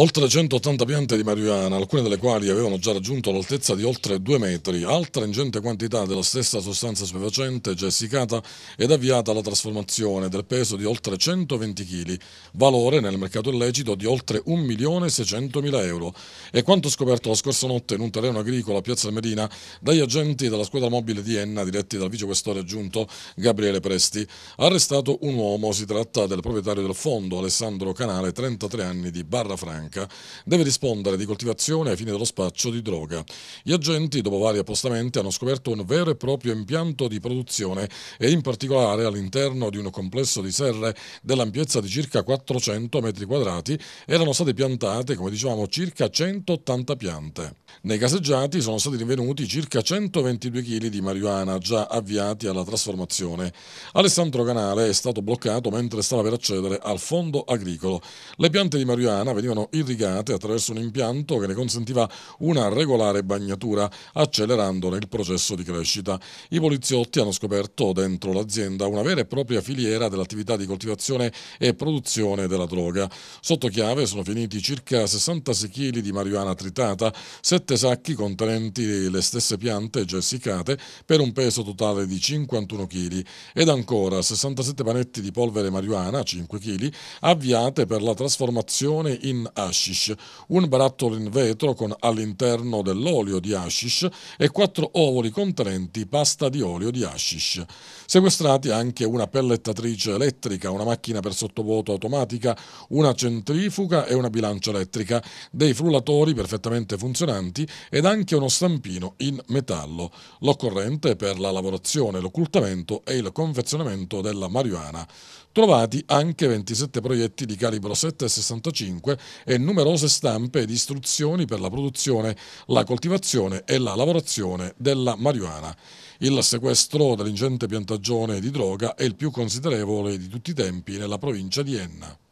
Oltre 180 piante di marijuana, alcune delle quali avevano già raggiunto l'altezza di oltre 2 metri, altra ingente quantità della stessa sostanza stupefacente essiccata ed avviata alla trasformazione del peso di oltre 120 kg, valore nel mercato illecito di oltre 1.600.000 euro. E quanto scoperto la scorsa notte in un terreno agricolo a Piazza Medina dagli agenti della squadra mobile di Enna diretti dal vicequestore aggiunto Gabriele Presti. Arrestato un uomo, si tratta del proprietario del fondo Alessandro Canale, 33 anni di Barra Franca. Casablanca, deve rispondere di coltivazione ai fini dello spaccio di droga. Gli agenti, dopo vari appostamenti, hanno scoperto un vero e proprio impianto di produzione e in particolare all'interno di un complesso di serre dell'ampiezza di circa 400 metri quadrati erano state piantate, come dicevamo, circa 180 piante. Nei caseggiati sono stati rinvenuti circa 122 kg di marijuana già avviati alla trasformazione. Alessandro Canale è stato bloccato mentre stava per accedere al fondo agricolo. Le piante di marijuana venivano irrigate attraverso un impianto che ne consentiva una regolare bagnatura, accelerandone il processo di crescita. I poliziotti hanno scoperto dentro l'azienda una vera e propria filiera dell'attività di coltivazione e produzione della droga. Sotto chiave sono finiti circa 66 kg di marijuana tritata, 7 sacchi contenenti le stesse piante già essiccate per un peso totale di 51 kg ed ancora 67 panetti di polvere marijuana, 5 kg, avviate per la trasformazione in hashish, un barattolo in vetro con all'interno dell'olio di hashish e quattro ovoli contenenti pasta di olio di hashish. Sequestrati anche una pellettatrice elettrica, una macchina per sottovuoto automatica, una centrifuga e una bilancia elettrica, dei frullatori perfettamente funzionanti ed anche uno stampino in metallo, l'occorrente per la lavorazione, l'occultamento e il confezionamento della marijuana. Trovati anche 27 proiettili di calibro 7,65 e numerose stampe di istruzioni per la produzione, la coltivazione e la lavorazione della marijuana. Il sequestro dell'ingente piantagione di droga è il più considerevole di tutti i tempi nella provincia di Enna.